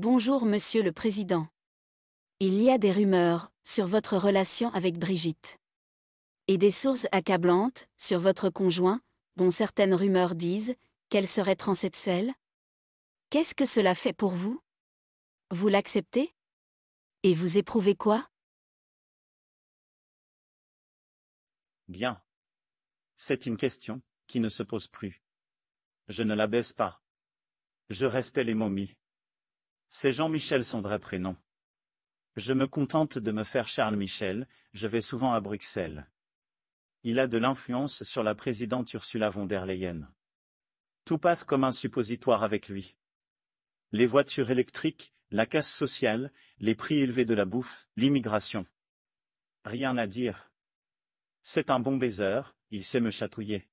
Bonjour Monsieur le Président. Il y a des rumeurs sur votre relation avec Brigitte. Et des sources accablantes sur votre conjoint, dont certaines rumeurs disent qu'elle serait transsexuelle. Qu'est-ce que cela fait pour vous Vous l'acceptez Et vous éprouvez quoi Bien. C'est une question qui ne se pose plus. Je ne la baisse pas. Je respecte les momies. C'est Jean-Michel son vrai prénom. Je me contente de me faire Charles Michel, je vais souvent à Bruxelles. Il a de l'influence sur la présidente Ursula von der Leyen. Tout passe comme un suppositoire avec lui. Les voitures électriques, la casse sociale, les prix élevés de la bouffe, l'immigration. Rien à dire. C'est un bon baiser, il sait me chatouiller.